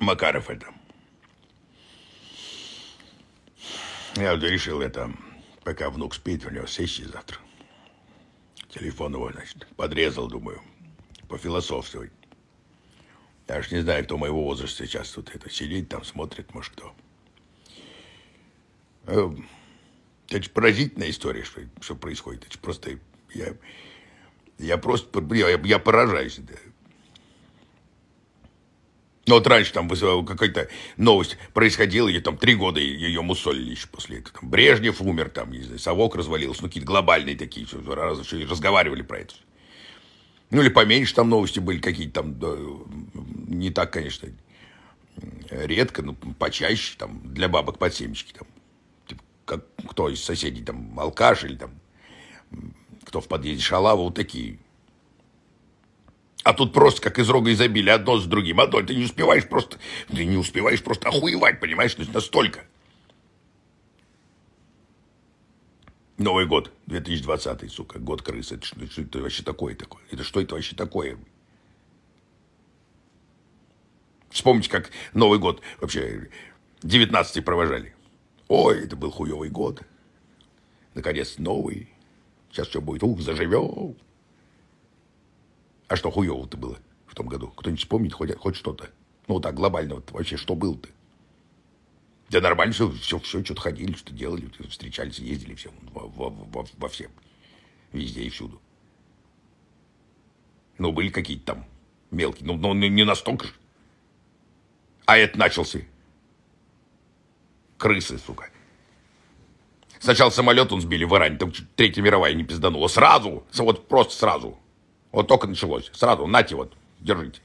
Макаров это. Я вот решил это, пока внук спит, у него сессия завтра. Телефон его, значит, подрезал, думаю, пофилософствовать. Я ж не знаю, кто моего возраста сейчас тут это сидит, там смотрит, может, кто. Э, это же поразительная история, что, что происходит. Это же просто... Я, я просто... Я, я поражаюсь. Да. Но ну, вот раньше там какая-то новость происходила, и там три года ее мусолили еще после этого. Там Брежнев умер, там, не знаю, совок развалился, ну, какие-то глобальные такие, все, раз, еще и разговаривали про это. Ну, или поменьше там новости были какие-то там, да, не так, конечно, редко, но почаще, там, для бабок под семечки, там, типа, как, кто из соседей, там, алкаш или там, кто в подъезде шалава, вот такие а тут просто как из рога изобилия, одно с другим, одно. Ты не успеваешь просто, ты не успеваешь просто охуевать, понимаешь, то есть настолько. Новый год, 2020, сука, год крысы. Это что, что это вообще такое такое? Это что это вообще такое? Вспомните, как Новый год вообще 19 провожали. Ой, это был хуевый год. Наконец новый. Сейчас все будет, ух, заживем. А что хуево-то было в том году? Кто-нибудь вспомнит хоть, хоть что-то? Ну, вот так, глобально вот вообще, что было-то? Да нормально, все, все, все что-то ходили, что делали, встречались, ездили всем во, во, во, во всем, везде и всюду. Ну, были какие-то там мелкие, ну, но ну, не настолько же. А это начался. Крысы, сука. Сначала самолет он сбили в Иране, там Третья мировая не пизданула. Сразу, вот просто сразу. Вот только началось. Сразу, нате вот, держите.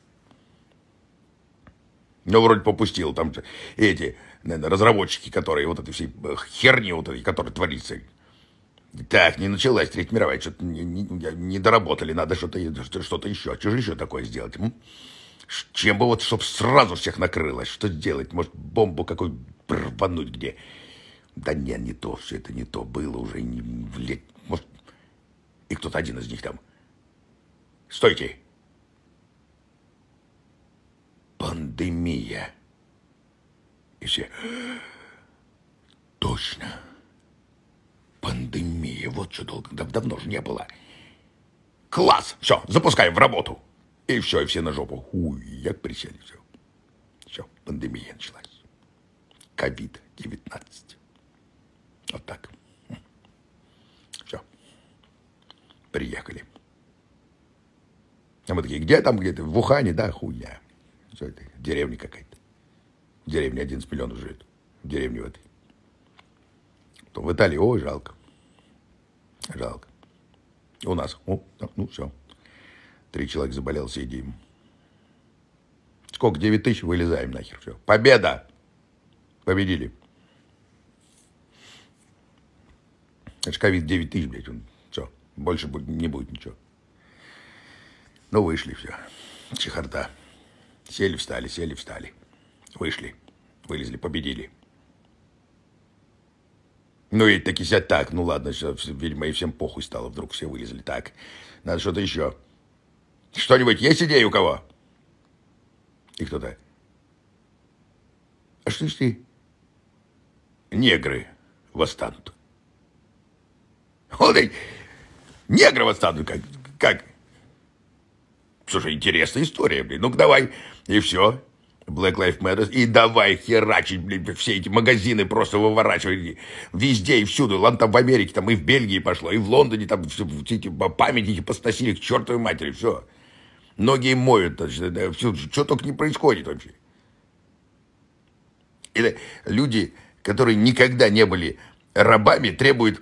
Ну, вроде попустил, там же эти, наверное, разработчики, которые вот этой всей э, херни вот этой, которая творится. Так, не началась Третья мировая, что-то не, не, не доработали, надо что-то что еще. Что же еще такое сделать? М? Чем бы вот, чтобы сразу всех накрылось, что сделать, Может, бомбу какую рвануть где? Да не, не то, все это не то было уже, не, блядь, может, и кто-то один из них там Стойте. Пандемия. И все... «А, точно. Пандемия. Вот что долго. Дав давно же не было. Класс! Все, запускаем в работу. И все, и все на жопу. Уй, як присели. Все. Все, пандемия началась. Ковид-19. Вот так. Все. Приехали мы такие, где там, где-то, в Ухане, да, хуйня. Что это? Деревня какая-то. Деревня 11 миллионов живет. Деревня в этой. То в Италии, ой, жалко. Жалко. У нас, о, ну все. Три человека заболел, сидим. Сколько? 9 тысяч, вылезаем нахер. Все. Победа! Победили. Это же ковид 9 тысяч, блядь. Он, все, больше будет не будет ничего. Ну, вышли все. Чехарда. Сели, встали, сели, встали. Вышли. Вылезли, победили. Ну и таки сядь так. Ну ладно, все, видимо, и всем похуй стало. Вдруг все вылезли так. Надо что-то еще. Что-нибудь есть идея у кого? И кто-то. А что ж ты? Негры восстанут. Вот эти негры восстанут. Как? Как? Слушай, интересная история, блин. Ну-ка давай. И все. Black Lives Matter. И давай херачить, блин, все эти магазины просто выворачивать. Везде и всюду. Ладно, там в Америке, там и в Бельгии пошло, и в Лондоне там все эти памятники постасили к чертовой матери. Все. Ноги моют. Значит, все, что только не происходит вообще. Это люди, которые никогда не были рабами, требуют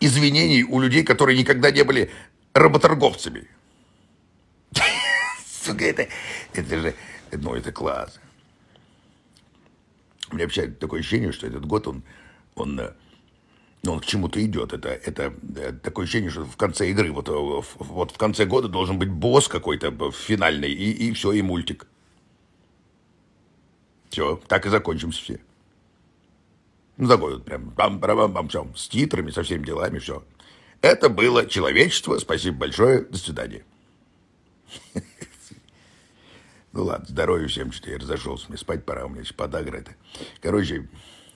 извинений у людей, которые никогда не были работорговцами сука, это, это же, ну, это класс. У меня вообще такое ощущение, что этот год, он, он, э, ну, он к чему-то идет. Это, это э, такое ощущение, что в конце игры, вот, э, вот в конце года должен быть босс какой-то финальный, и, и все, и мультик. Все, так и закончимся все. Ну, такой вот прям бам бам бам все, с титрами, со всеми делами, все. Это было человечество. Спасибо большое. До свидания. Ну ладно, здоровья всем, что я разошелся, мне спать пора, у меня еще подагра это. Короче,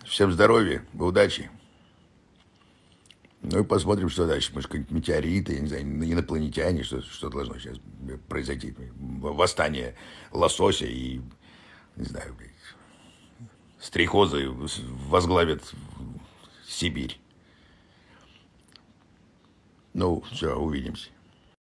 всем здоровья, удачи. Ну и посмотрим, что дальше. Может, какие-нибудь метеориты, я не знаю, инопланетяне, что, что должно сейчас произойти. Восстание лосося и, не знаю, стрихозы возглавят Сибирь. Ну, все, увидимся.